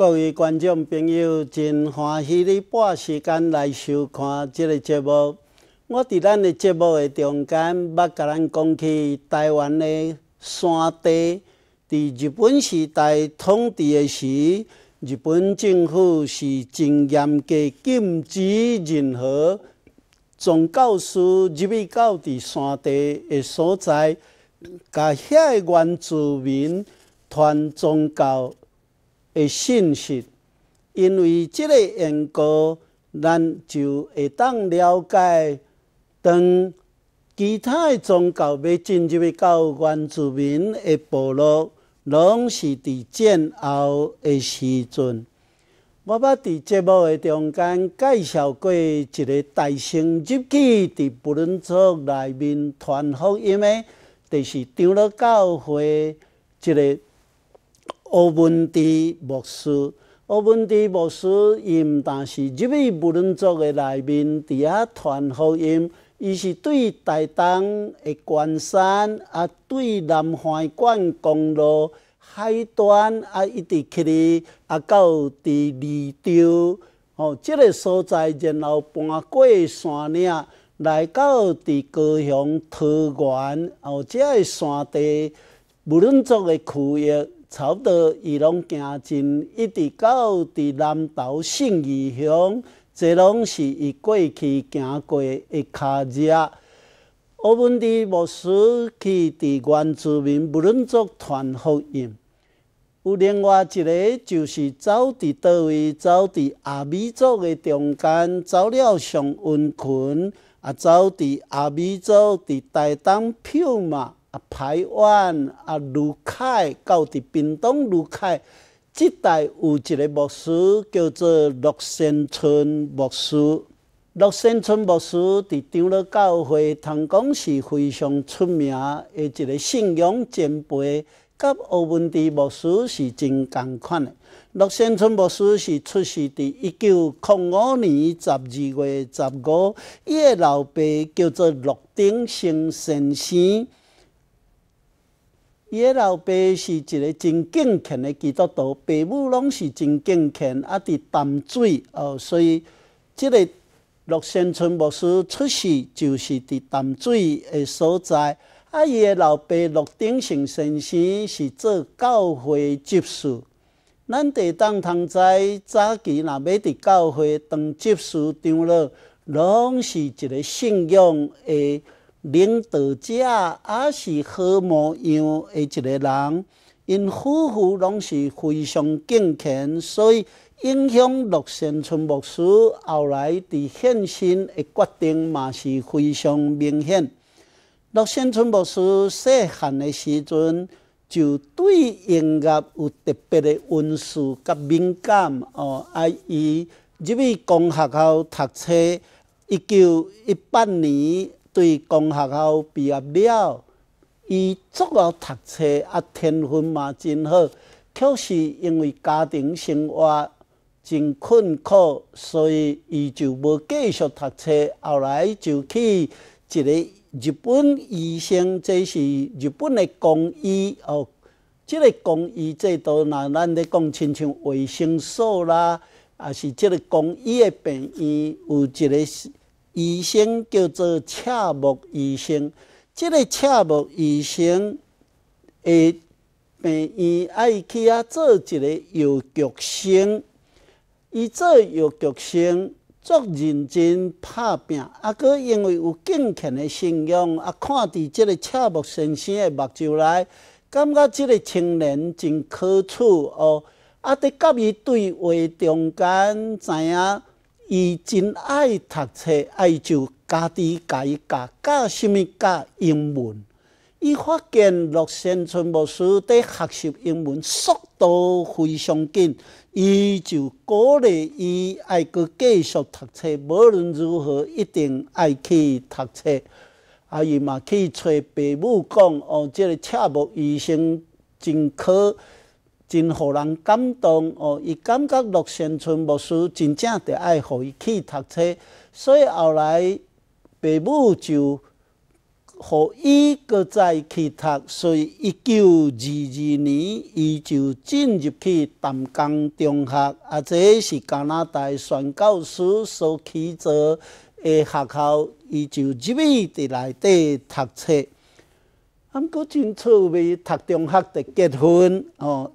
各位观众朋友，真欢喜你半时间来收看这个节目。我伫咱的节目的中间，捌甲咱讲起台湾的山地。伫日本时代统治的时，日本政府是真严格禁止任何宗教师入去到伫山地的所在，甲遐原住民传宗教。诶，信息，因为即个缘故，咱就会当了解，当其他宗教要进入到原住民的部落，拢是伫战后诶时阵。我捌伫节目诶中间介绍过一个大圣入记伫布伦族内面传福音诶，就是张老教会一个。欧文迪牧师，欧文迪牧师毋但是入去无论族个内面伫遐传福音，伊是对台东个关山，啊对南环管公路海端啊一直去哩，啊到伫二州。吼，即个所在，然后搬过山岭来到伫高雄桃园，哦，即个山地无论作个区域。差不多伊拢行进，一直到伫南投信义乡，这拢是伊过去行过一骹迹。我们伫牧师去伫原住民，不论做团福音，有另外一个就是走伫倒位，走伫阿美族的中间，走了上温群，啊，走伫阿美族伫台东票嘛。啊，台湾啊，卢凯到伫屏东卢凯，即代有一个牧师叫做陆先春牧师。陆先春牧师伫张老教会，通讲是非常出名诶一个信仰前辈，甲欧文迪牧师是真共款诶。陆先春牧师是出世伫一九零五年十二月十五，伊诶老爸叫做陆鼎生先生。伊个老爸是一个真敬虔的基督徒，爸母拢是真敬虔，啊，伫淡水哦，所以即个陆先春牧师出世就是伫淡水的所在。啊，伊个老爸陆鼎盛先生是做教会执事，咱地当通知早起，若要伫教会当执事当了，拢是一个信仰的。领导者也是好模样的一个人？因夫妇拢是非常敬虔，所以影响陆善春牧师后来伫献身的决定嘛，是非常明显。陆善春牧师细汉的时阵，就对音乐有特别的温素甲敏感哦。啊，伊入去公学校读册，一九一八年。对工学校毕业了，伊足好读册，啊，天分嘛真好。可是因为家庭生活真困苦，所以伊就无继续读册。后来就去一个日本医生，这是日本的公医哦。这个公益制都那咱咧讲，亲像维生素啦，啊是即个公益的病院有一个。医生叫做赤木医生，这个赤木医生，诶，伊爱去啊做一个有决生，伊做有决生足认真拍拼，啊，佫因为有敬强的信仰，啊，看伫即个赤木先生的目睭内，感觉即个青年真可取哦，啊，伫佮伊对话中间，知影。伊真爱读册，爱就家己教教教甚么教英文。伊发现陆先春牧师在学习英文速度非常紧，伊就鼓励伊爱去继续读册。无论如何，一定爱去读册。啊，伊嘛去找爸母讲哦，这个赤木医生真可。真让人感动哦！伊感觉乐善村牧师真正着爱，互伊去读册，所以后来爸母就，互伊搁再去读。所以一九二二年，伊就进入去淡江中学，啊，这是加拿大宣教师所起造诶学校，伊就入去伫内底读册，毋过真趣味，读中学就结婚哦。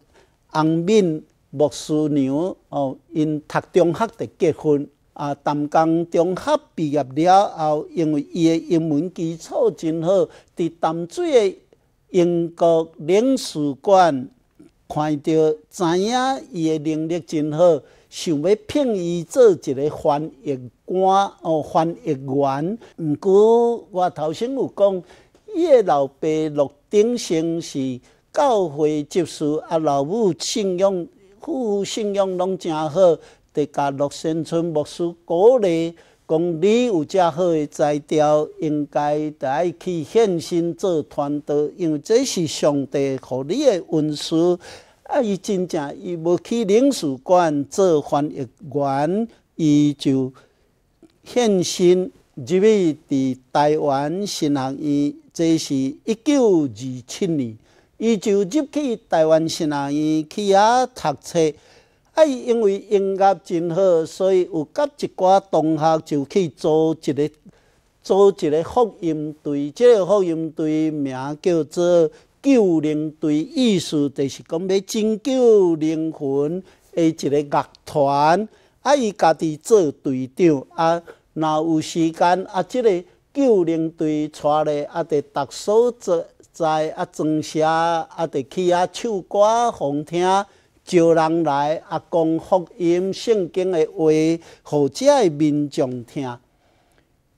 洪敏莫思娘哦，因读中学就结婚啊。淡江中学毕业了后，因为伊个英文基础真好，伫淡水个英国领事馆看到，知影伊个能力真好，想要聘伊做一个翻译官哦，翻译员。毋过我头先有讲，伊个老爸陆鼎生是。教会结束，阿老母信仰、夫妇信仰拢真好，就甲陆先春牧师鼓励，讲你有遮好诶才调，应该就爱去献身做传队，因为这是上帝互你的恩赐。啊，伊真正伊无去领事馆做翻译员，伊就献身入去伫台湾神学院，即是一九二七年。伊就入去台湾师学院去遐读册，啊，因为音乐真好，所以有甲一寡同学就去做一个做一个福音队。即个福音队名叫做救灵队，意思就是讲要拯救灵魂的一个乐团。啊，伊家己做队长，啊，若有时间啊，即个救灵队带咧啊，伫读所做。在啊，装设啊，得去啊，唱歌奉听，招人来啊，讲福音圣经的话，互遮个民众听。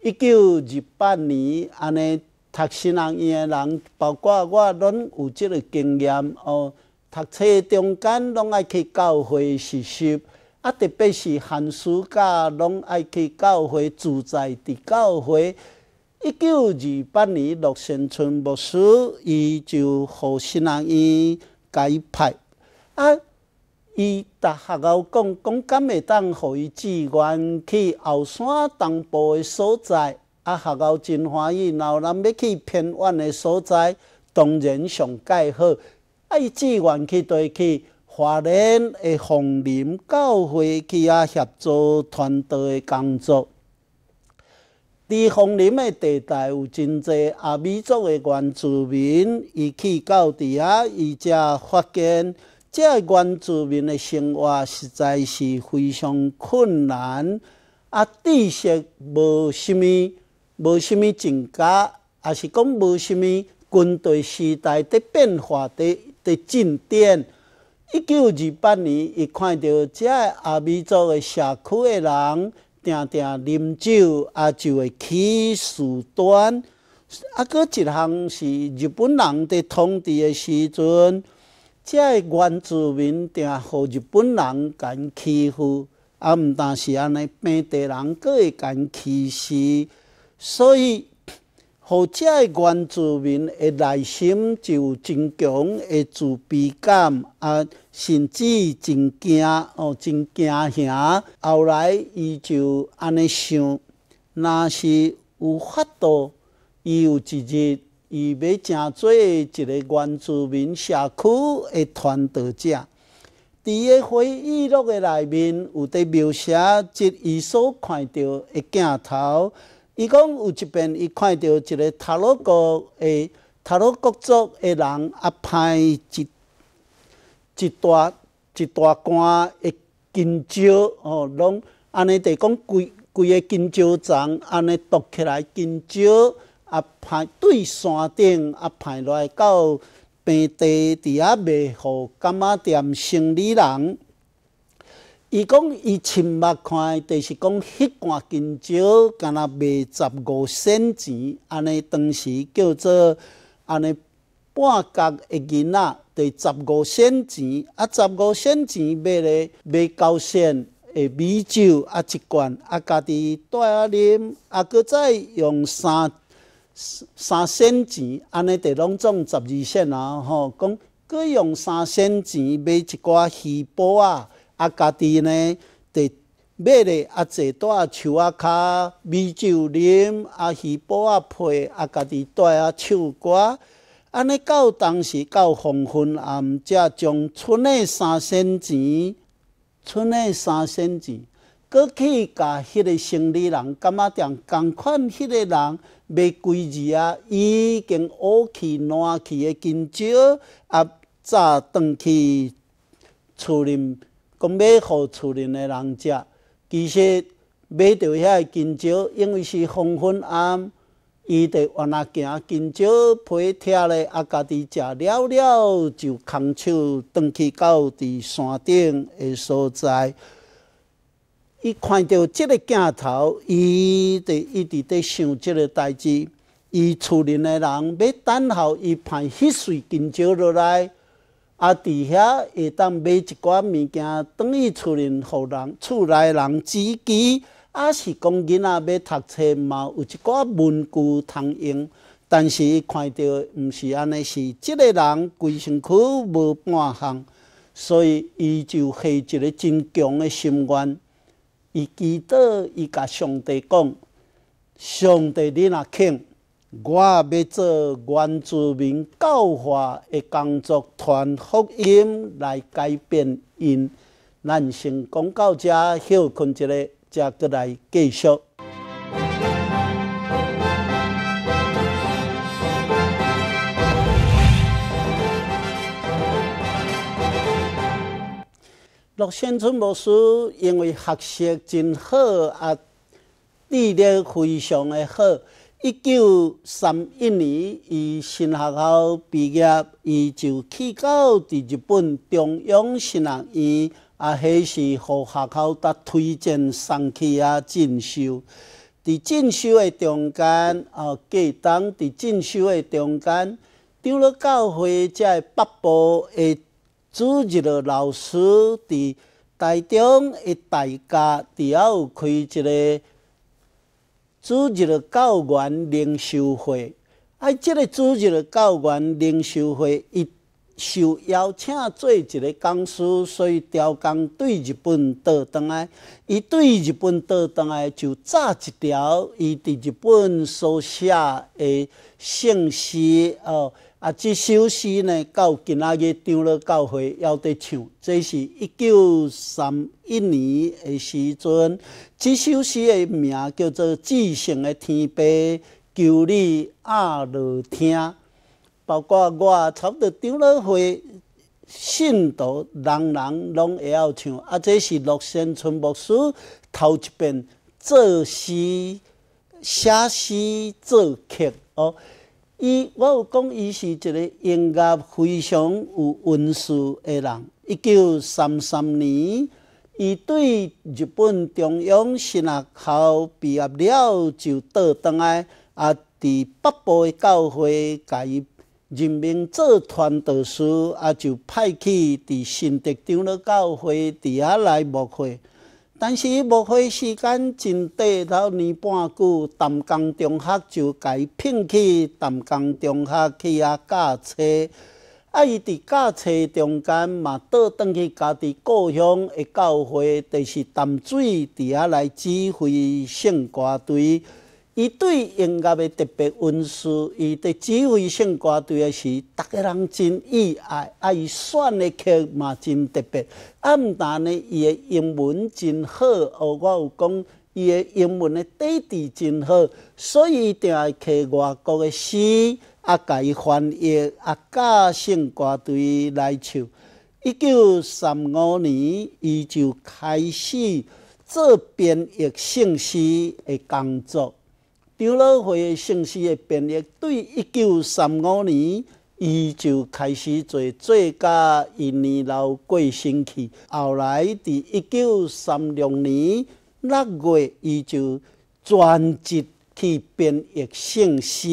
一九二八年，安尼读新人院的人，包括我，拢有即个经验哦。读册中间，拢爱去教会实习，啊，特别是寒暑假，拢爱去教会住，在伫教会。一九二八年，陆先春牧师，伊就互新人伊改派。啊，伊逐学校讲，讲敢会当，互伊志愿去后山东部的所在。啊，学校真欢喜，老人要去偏远的所在，当然上介好。啊，伊志愿去对去华联的红林教会去啊协助团队的工作。低森林的地带有真侪阿美族的原住民伊去到底啊，才发现，建，遮原住民的生活实在是非常困难。啊，地势无啥物，无啥物增加，也是讲无啥物军队时代的变化的的进展。一九二八年，伊看到遮阿美族的社区的人。定定啉酒，啊就会起事端。啊，阁一项是日本人伫统治的时阵，即个原住民定互日本人敢欺负，啊，毋但是安尼，平地人搁会敢歧视，所以。好，食者原住民的内心就真强的自卑感，啊，甚至真惊哦，真惊虾。后来伊就安尼想，若是有法度，伊有一日，伊要成做一个原住民社区的传承者。伫个回忆录的内面，有伫描写即伊所看到的镜头。伊讲有一遍，伊看到一个塔罗国诶，塔罗国族诶人啊，派一、一大、一大官诶金蕉哦，拢安尼在讲规规个金蕉丛安尼读起来金蕉啊派对山顶啊落来到平地，伫遐卖互甘啊店生理人。伊讲，伊亲目看，就是讲迄罐香蕉，干若卖十五仙钱。安尼当时叫做安尼半角一斤仔，得十五仙钱。啊，十五仙钱买咧买高仙的米酒啊，一罐啊，家己带啊啉。啊，搁再用三三仙钱，安尼得拢总十二仙啊。吼，讲搁用三仙钱买一寡鱼脯啊。啊，家己呢？伫买咧啊，坐蹛树啊，下米酒啉。啊，鱼包啊，配啊，家己蹛啊，唱歌。安尼到当时到黄昏暗，才将剩的三仙钱，剩的三仙钱，搁去甲迄个生理人，感觉同共款迄个人卖规矩啊，已经乌去烂去的金蕉啊，早当去厝里。讲买互厝里诶人食，其实买迄遐金蕉，因为是黄昏暗，伊伫往那行，金蕉皮拆咧，啊，家己食了了，就空手转去到伫山顶诶所在。伊看到即个镜头，伊伫一直伫想即个代志。伊厝里诶人买等候伊派溪水金蕉落来。啊！伫遐会当买一寡物件，当伊厝内，互人厝内人织机，啊是讲囡仔要读册嘛，有一寡文具通用。但是伊看到毋是安尼，是即个人规身躯无半项，所以伊就下一个真强的心愿，伊祈祷，伊甲上帝讲，上帝你若肯。我要做原住民教化的工作，传福音来改变因。咱先广告者休困一下，才过来继续。陆先生牧师因为学习真好啊，智力非常的好。一九三一年，伊新学校毕业，伊就去到伫日本中央学院，啊，迄时互学校搭推荐送去啊进修。伫进修诶中间，啊，过得伫进修诶中间，上了教会，在北部诶，主日了老师伫台中诶，大家，只有开一个。组织了教员领修会，啊，这个组织了教员领修会，伊受邀请做一个讲师，所以调工对日本倒当来，伊对日本倒当来就炸一条，伊伫日本所写的信息哦。啊，这首诗呢，到今仔日张乐教会还伫唱。这是一九三一年的时阵，这首诗的名叫做《至圣的天父，求你阿录听》。包括我差不多张乐会信徒人人拢会晓唱。啊，这是乐山春牧师头一遍作诗、写诗作曲哦。伊，我有讲，伊是一个音乐非常有文素的人。一九三三年，伊对日本中央神学校毕业了，就倒当来，啊，伫北部的教会，甲伊任命做传道士，啊，就派去伫新德长老教会，伫遐来牧会。但是，无花时间真短，头年半久，淡江中学就改聘去淡江中学去啊教书。啊，伊伫教书中间嘛倒转去家己故乡的教会，就是淡水，伫啊来指挥圣歌队。伊对音乐的特别温书，伊对指挥性乐队的时，逐个人真意爱，啊，伊选的曲嘛真特别。啊，毋但呢，伊的英文真好，哦，我有讲伊的英文的底子真好，所以定爱克外国的诗，啊，伊翻译啊，教性乐队来唱。一九三五年，伊就开始做编译圣诗的工作。长老会姓氏的编译，对一九三五年，伊就开始做作家一年老过身去。后来在一九三六年六月，伊就专职去编译姓氏，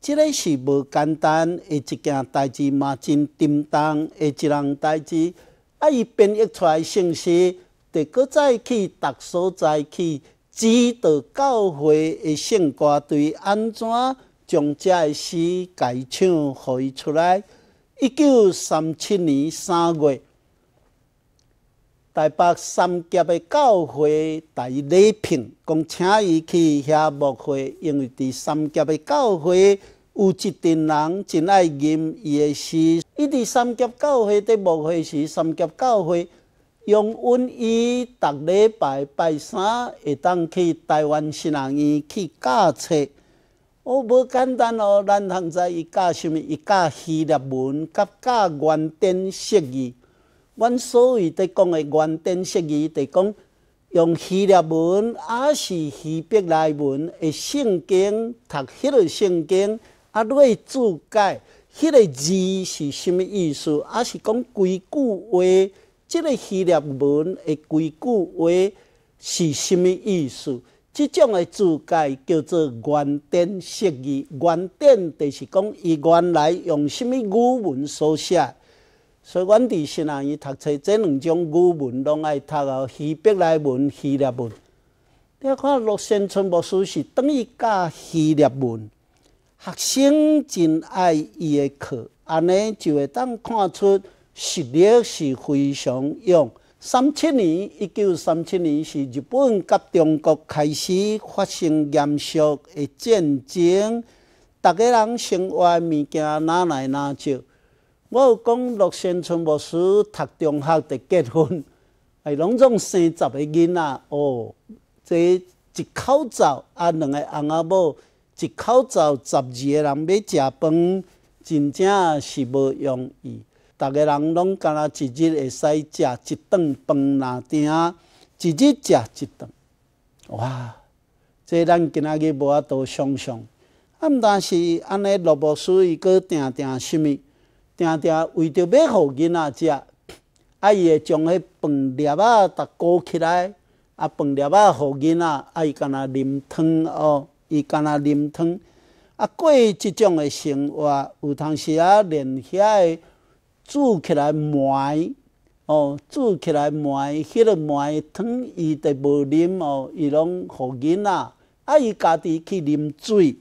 即个是无简单，诶一件代志嘛真沉重诶一件代志，啊伊编译出来姓氏，得搁再去各所在去。指导教会的圣歌队安怎将遮个诗改唱，回出来。一九三七年三月，台北三甲的教会大理聘，讲，请伊去遐牧会，因为伫三甲的教会有一群人真爱吟伊的诗。伊伫三甲教会的牧会时，三甲教会。用阮伊逐礼拜拜三会当去台湾新人院去教册。哦，无简单哦。咱通知伊教什物，伊教希腊文，甲教原典释义。阮所谓在讲的原典释义，就讲用希腊文，还是希伯来文的圣经，读迄个圣经，啊，汝会注解迄个字是什物意思，还是讲规句话？即个希腊文诶规句话是虾物意思？即种诶注解叫做原典释义。原典就是讲伊原来用虾物语文所写，所以阮伫新南伊读册，即两种语文拢爱读哦，希伯来文、希腊文。你看《洛迅全牧书》是等于教希腊文，学生真爱伊诶课，安尼就会当看出。实力是非常勇。三七年，一九三七年，是日本甲中国开始发生严肃诶战争。大家人生活物件哪来哪少？我有讲，陆先村无事，读中学就结婚，哎，拢总生十个囡仔哦。即一口罩啊，两个翁仔某一口罩，十二个人要食饭，真正是无容易。逐个人拢敢若一日会使食一顿饭，若定一日食一顿。哇，即咱今仔日无法度想象。啊，毋但是安尼萝卜丝伊过定定啥物？定定为着要互囡仔食，啊伊会将迄饭粒仔逐鼓起来，啊饭粒仔互囡仔。啊伊敢若啉汤哦，伊敢若啉汤。啊过即种诶生活，有通时啊连遐诶。煮起来糜，哦，煮起来糜，迄个糜汤伊就无啉哦，伊拢互囡仔，啊伊家己去啉水，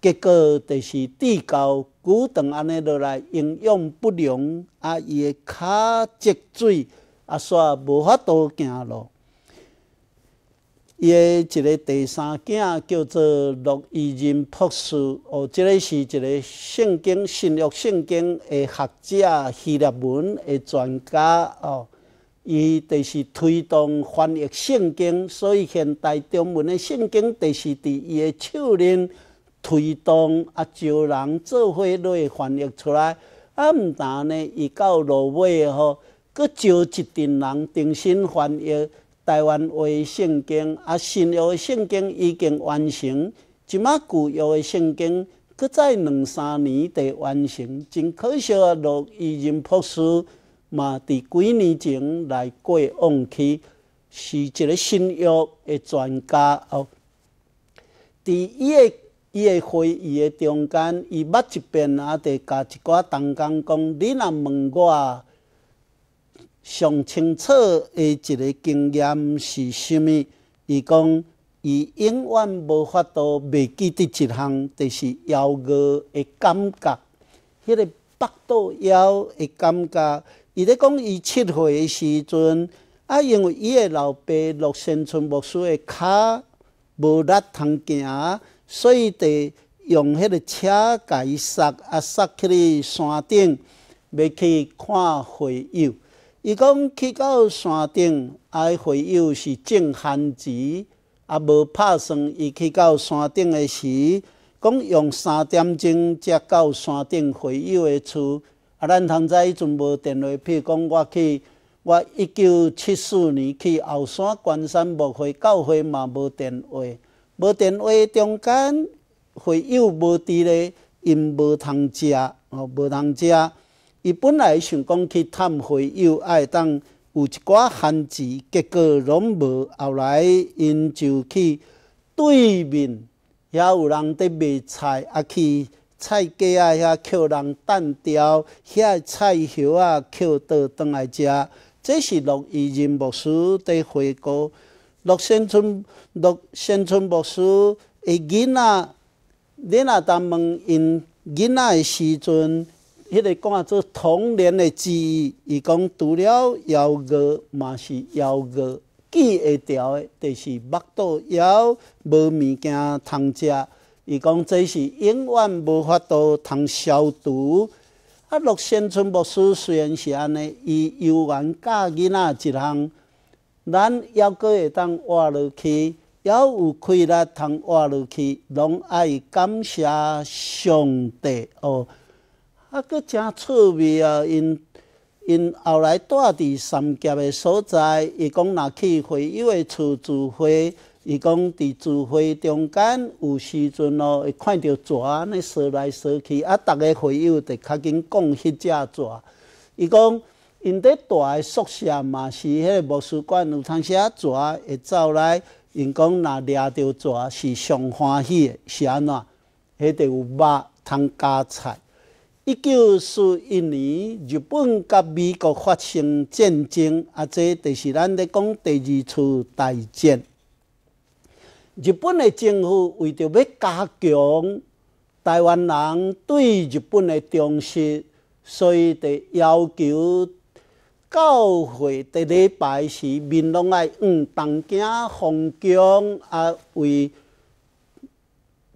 结果就是地高骨长安尼落来，营养不良啊，伊个脚积水啊，煞无法度行路。伊个一个第三件叫做陆易仁博士哦，这个是一个圣经新入圣经的学者、希腊文的专家哦。伊就是推动翻译圣经，所以现代中文的圣经，就是伫伊的手里推动啊，招人做伙类翻译出来。啊，毋但呢，伊到落尾吼，佫招一群人重新翻译。台湾话圣经啊，新药的圣经已经完成，即马旧约的圣经，搁再两三年得完成。真可惜啊，罗伊仁博士嘛，伫几年前来过旺起，是一个新药的专家哦。伫伊的伊的会议的中间，伊捌一遍啊，着加一寡同工讲，你若问我。上清楚的一个经验是甚物？伊讲伊永远无法度袂记得一项，就是饿的感觉，迄个腹肚枵的感觉。伊咧讲伊七岁个时阵，啊，因为伊的老爸落生春木树的脚无力通行，所以得用迄个车甲伊塞，啊，塞去山顶，要去看花游。伊讲去到山顶，个会友是正汉子，啊，无拍算伊去到山顶的时，讲用三点钟才到山顶会友的厝，啊，咱同知迄阵无电话，譬如讲我去，我一九七四年去后山关山木回，到回嘛无电话，无电话中间会友无伫咧，因无通食，哦，无通食。伊本来想讲去探会，又爱当有一寡汉字，结果拢无。后来因就去对面遐有人在卖菜，啊去菜街啊遐捡人蛋条，遐菜叶啊捡倒当来食。这是陆伊人牧师伫回国，陆先村陆先村牧师，囡仔恁阿当问因囡仔诶时阵。迄个讲啊，做童年的记忆，伊讲除了枵歌嘛是枵歌，记会掉的，就是目肚枵，无物件通食。伊讲这是永远无法度通消毒。啊，陆乡村牧师虽然是安尼，伊犹原教囡仔一项，咱抑歌会当活落去，抑有气来通活落去，拢爱感谢上帝哦。啊，佫真趣味啊！因因后来住伫三峡的所在，伊讲若去会友个厝聚会，伊讲伫聚会中间，有时阵咯会看到蛇安尼踅来踅去。啊，逐个会友着较紧讲迄只蛇。伊讲因伫住的宿舍嘛是迄个图书馆，有通啊蛇会走来。因讲若掠着蛇是上欢喜的，是安怎？迄个有肉通加菜。一九四一年，日本甲美国发生战争，啊，这就是咱在讲第二次大战。日本的政府为着要加强台湾人对日本的重视，所以伫要求教会第礼拜时面拢爱用东京风格，啊，为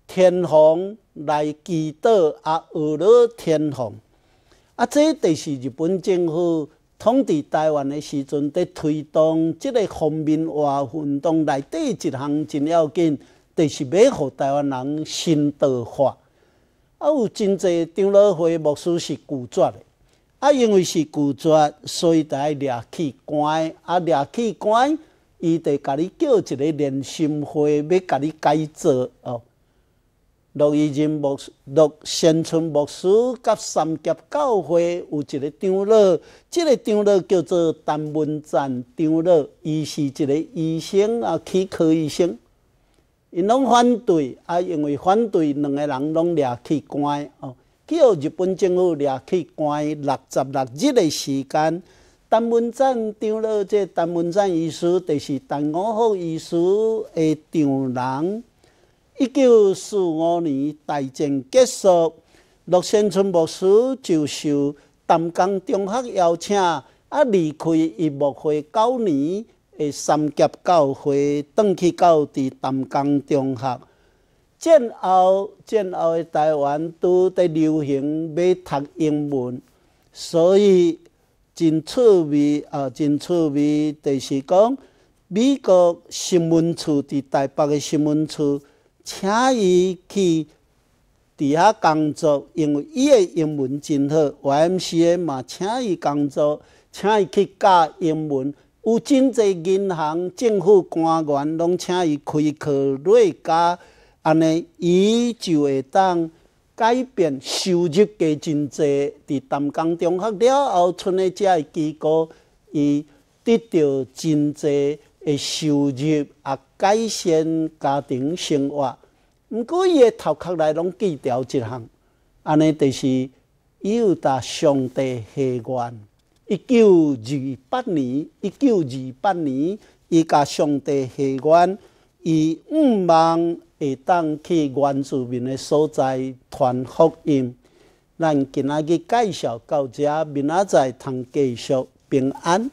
天皇。来祈祷啊，俄罗天皇啊，这著是日本政府统治台湾的时阵在推动这个方面运动，内底一项真要紧，著是要互台湾人新代化。啊，有真济长老会牧师是拒绝的，啊，因为是拒绝，所以才掠去关，啊，掠去关，伊就甲你叫一个连心会，要甲你改造哦。陆伊人师、陆先春牧师甲三甲教会有一个长老，这个长老叫做陈文赞长老，伊是一个医生啊，齿科医生。因拢反对啊，因为反对两个人拢掠去关哦，叫日本政府掠去关六十六日的时间。陈文赞长老，即陈文赞医师就是陈五福医师的丈人。一九四五年，大战结束，陆先春牧师就受檀江中学邀请，啊，离开义牧会九年，诶，三甲教会倒去到伫檀江中学。战后，战后诶，台湾都伫流行要读英文，所以真趣味，啊，真趣味。第是讲，美国新闻处伫台北个新闻处。请伊去伫遐工作，因为伊诶英文真好。y m 是 a 嘛，请伊工作，请伊去教英文。有真济银行、政府官员拢请伊开课，累加安尼，伊就会当改变收入加真济。伫淡江中学了后，剩诶遮个机构，伊得到真济诶收入啊。改善家庭生活，毋过伊个头壳内拢记条一项，安尼就是伊有甲上帝下愿。一九二八年，一九二八年，伊甲上帝下愿，伊毋忙会当去原住民的所在传福音。咱今仔日介绍到遮，明仔载通继续平安。